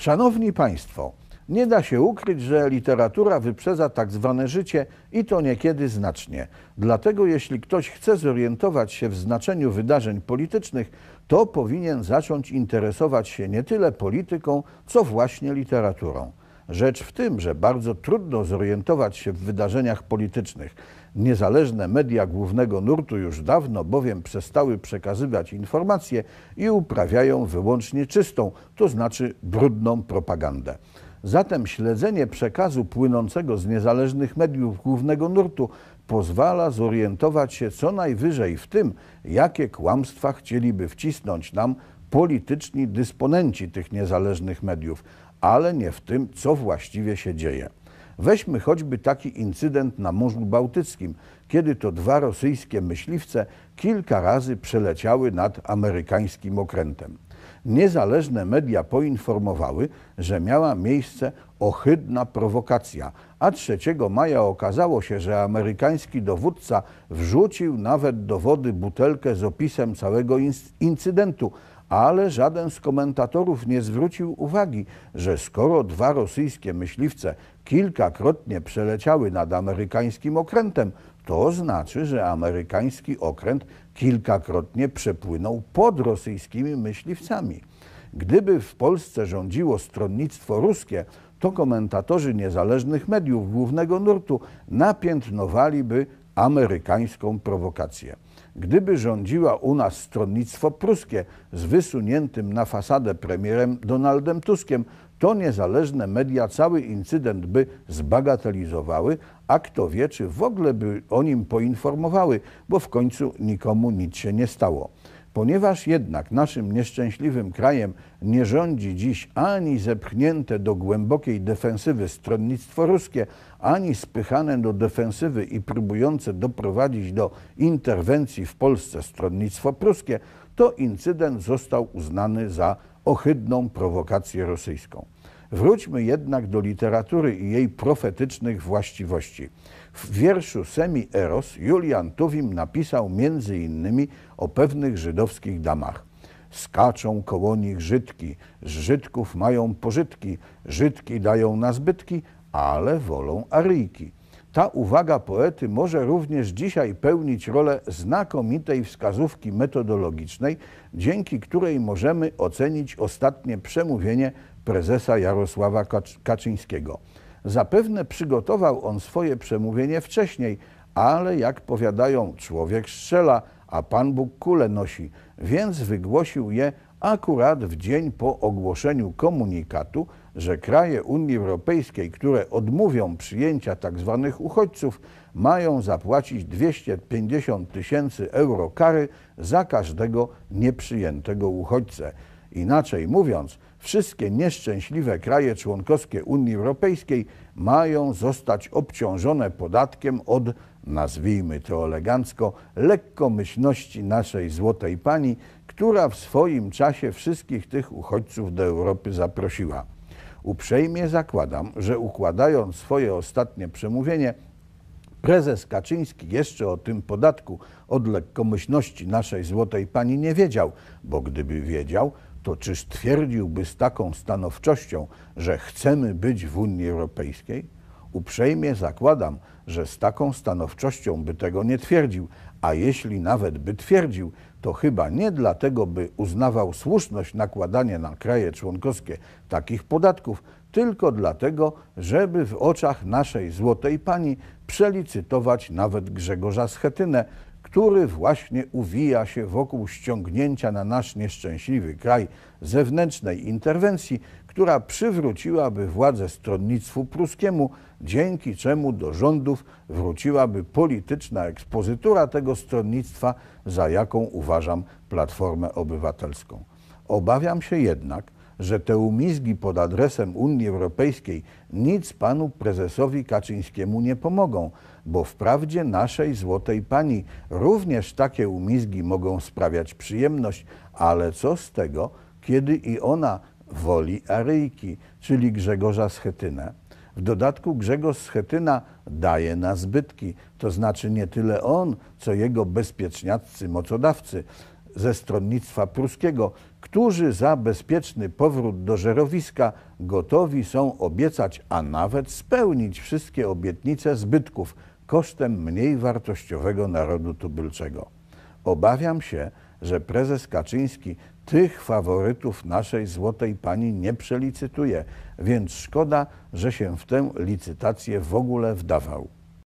Szanowni Państwo, nie da się ukryć, że literatura wyprzedza tak zwane życie i to niekiedy znacznie. Dlatego jeśli ktoś chce zorientować się w znaczeniu wydarzeń politycznych, to powinien zacząć interesować się nie tyle polityką, co właśnie literaturą. Rzecz w tym, że bardzo trudno zorientować się w wydarzeniach politycznych. Niezależne media głównego nurtu już dawno bowiem przestały przekazywać informacje i uprawiają wyłącznie czystą, to znaczy brudną propagandę. Zatem śledzenie przekazu płynącego z niezależnych mediów głównego nurtu pozwala zorientować się co najwyżej w tym, jakie kłamstwa chcieliby wcisnąć nam polityczni dysponenci tych niezależnych mediów, ale nie w tym, co właściwie się dzieje. Weźmy choćby taki incydent na Morzu Bałtyckim, kiedy to dwa rosyjskie myśliwce kilka razy przeleciały nad amerykańskim okrętem. Niezależne media poinformowały, że miała miejsce ohydna prowokacja, a 3 maja okazało się, że amerykański dowódca wrzucił nawet do wody butelkę z opisem całego incydentu, ale żaden z komentatorów nie zwrócił uwagi, że skoro dwa rosyjskie myśliwce kilkakrotnie przeleciały nad amerykańskim okrętem, to znaczy, że amerykański okręt kilkakrotnie przepłynął pod rosyjskimi myśliwcami. Gdyby w Polsce rządziło stronnictwo ruskie, to komentatorzy niezależnych mediów głównego nurtu napiętnowaliby amerykańską prowokację gdyby rządziła u nas stronnictwo pruskie z wysuniętym na fasadę premierem Donaldem Tuskiem, to niezależne media cały incydent by zbagatelizowały, a kto wie, czy w ogóle by o nim poinformowały, bo w końcu nikomu nic się nie stało. Ponieważ jednak naszym nieszczęśliwym krajem nie rządzi dziś ani zepchnięte do głębokiej defensywy stronnictwo ruskie, ani spychane do defensywy i próbujące doprowadzić do interwencji w Polsce stronnictwo pruskie, to incydent został uznany za ohydną prowokację rosyjską. Wróćmy jednak do literatury i jej profetycznych właściwości. W wierszu Semi Eros Julian Tuwim napisał między innymi o pewnych żydowskich damach. Skaczą koło nich Żydki, z Żydków mają pożytki, Żydki dają na zbytki, ale wolą Aryjki. Ta uwaga poety może również dzisiaj pełnić rolę znakomitej wskazówki metodologicznej, dzięki której możemy ocenić ostatnie przemówienie prezesa Jarosława Kaczyńskiego. Zapewne przygotował on swoje przemówienie wcześniej, ale jak powiadają, człowiek strzela, a Pan Bóg kule nosi, więc wygłosił je akurat w dzień po ogłoszeniu komunikatu, że kraje Unii Europejskiej, które odmówią przyjęcia tzw. Tak uchodźców, mają zapłacić 250 tysięcy euro kary za każdego nieprzyjętego uchodźcę. Inaczej mówiąc, wszystkie nieszczęśliwe kraje członkowskie Unii Europejskiej mają zostać obciążone podatkiem od, nazwijmy to elegancko, lekkomyślności naszej złotej pani, która w swoim czasie wszystkich tych uchodźców do Europy zaprosiła. Uprzejmie zakładam, że układając swoje ostatnie przemówienie, prezes Kaczyński jeszcze o tym podatku od lekkomyślności naszej złotej pani nie wiedział, bo gdyby wiedział, to czyż twierdziłby z taką stanowczością, że chcemy być w Unii Europejskiej? Uprzejmie zakładam, że z taką stanowczością by tego nie twierdził, a jeśli nawet by twierdził, to chyba nie dlatego, by uznawał słuszność nakładania na kraje członkowskie takich podatków, tylko dlatego, żeby w oczach naszej złotej pani przelicytować nawet Grzegorza Schetynę, który właśnie uwija się wokół ściągnięcia na nasz nieszczęśliwy kraj zewnętrznej interwencji, która przywróciłaby władzę stronnictwu pruskiemu, dzięki czemu do rządów wróciłaby polityczna ekspozytura tego stronnictwa, za jaką uważam Platformę Obywatelską. Obawiam się jednak, że te umizgi pod adresem Unii Europejskiej nic panu prezesowi Kaczyńskiemu nie pomogą, bo wprawdzie naszej złotej pani również takie umizgi mogą sprawiać przyjemność, ale co z tego, kiedy i ona woli Aryjki, czyli Grzegorza Schetynę. W dodatku Grzegorz Schetyna daje na zbytki, to znaczy nie tyle on, co jego bezpieczniaccy mocodawcy ze stronnictwa pruskiego, którzy za bezpieczny powrót do żerowiska gotowi są obiecać, a nawet spełnić wszystkie obietnice zbytków kosztem mniej wartościowego narodu tubylczego. Obawiam się, że prezes Kaczyński tych faworytów naszej złotej pani nie przelicytuje, więc szkoda, że się w tę licytację w ogóle wdawał.